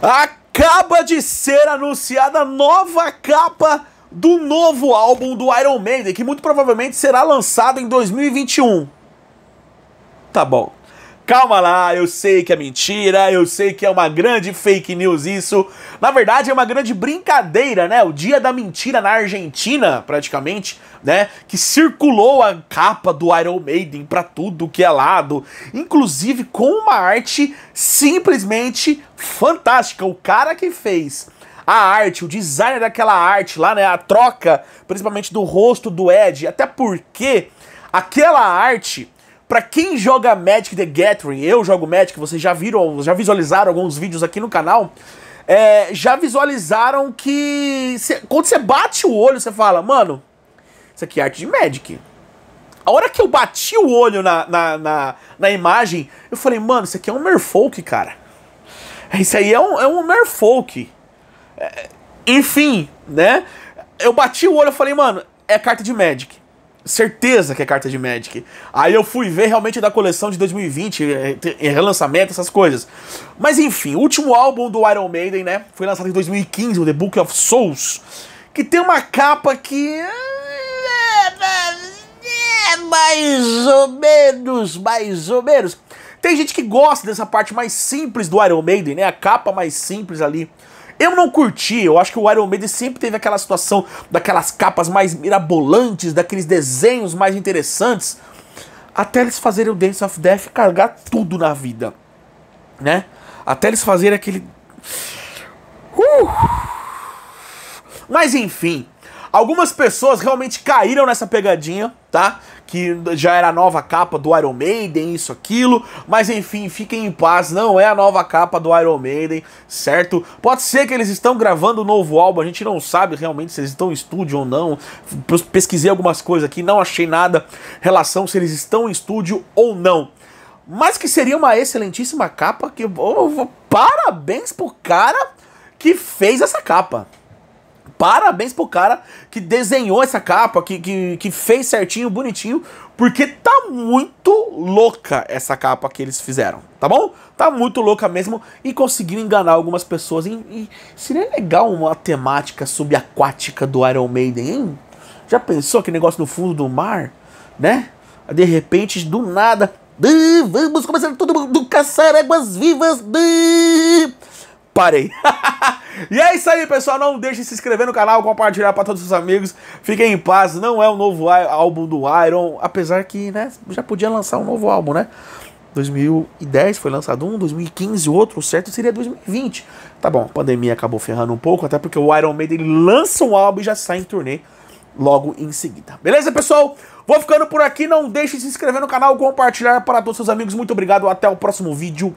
Acaba de ser anunciada a nova capa do novo álbum do Iron Maiden, que muito provavelmente será lançado em 2021. Tá bom. Calma lá, eu sei que é mentira, eu sei que é uma grande fake news isso. Na verdade, é uma grande brincadeira, né? O dia da mentira na Argentina, praticamente, né? Que circulou a capa do Iron Maiden pra tudo que é lado, inclusive com uma arte simplesmente fantástica. O cara que fez a arte, o design daquela arte lá, né? A troca, principalmente do rosto do Ed, até porque aquela arte para quem joga Magic the Gathering, eu jogo Magic, vocês já viram, já visualizaram alguns vídeos aqui no canal, é, já visualizaram que cê, quando você bate o olho, você fala, mano, isso aqui é arte de Magic. A hora que eu bati o olho na, na, na, na imagem, eu falei, mano, isso aqui é um Merfolk, cara. Isso aí é um, é um Merfolk. É, enfim, né? Eu bati o olho e falei, mano, é carta de Magic certeza que é carta de Magic. Aí eu fui ver realmente da coleção de 2020, é, é, relançamento, essas coisas. Mas enfim, o último álbum do Iron Maiden, né? Foi lançado em 2015, o The Book of Souls, que tem uma capa que. É mais ou menos, mais ou menos. Tem gente que gosta dessa parte mais simples do Iron Maiden, né? A capa mais simples ali eu não curti, eu acho que o Iron Maiden sempre teve aquela situação daquelas capas mais mirabolantes, daqueles desenhos mais interessantes, até eles fazerem o Dance of Death cargar tudo na vida, né? Até eles fazerem aquele. Uh! Mas enfim, Algumas pessoas realmente caíram nessa pegadinha, tá? Que já era a nova capa do Iron Maiden, isso, aquilo. Mas enfim, fiquem em paz, não é a nova capa do Iron Maiden, certo? Pode ser que eles estão gravando um novo álbum, a gente não sabe realmente se eles estão em estúdio ou não. Pesquisei algumas coisas aqui, não achei nada relação se eles estão em estúdio ou não. Mas que seria uma excelentíssima capa que. Oh, parabéns pro cara que fez essa capa parabéns pro cara que desenhou essa capa, que, que, que fez certinho, bonitinho, porque tá muito louca essa capa que eles fizeram, tá bom? Tá muito louca mesmo e conseguiu enganar algumas pessoas. E, e seria legal uma temática subaquática do Iron Maiden, hein? Já pensou que negócio no fundo do mar, né? De repente, do nada, vamos começar todo mundo caçar águas vivas. Parei. E é isso aí, pessoal. Não deixe de se inscrever no canal, compartilhar para todos os amigos. Fiquem em paz. Não é o novo álbum do Iron, apesar que, né, já podia lançar um novo álbum, né? 2010 foi lançado um, 2015 outro, o certo seria 2020. Tá bom, a pandemia acabou ferrando um pouco, até porque o Iron Maiden lança um álbum e já sai em turnê logo em seguida. Beleza, pessoal? Vou ficando por aqui. Não deixe de se inscrever no canal, compartilhar para todos os seus amigos. Muito obrigado. Até o próximo vídeo.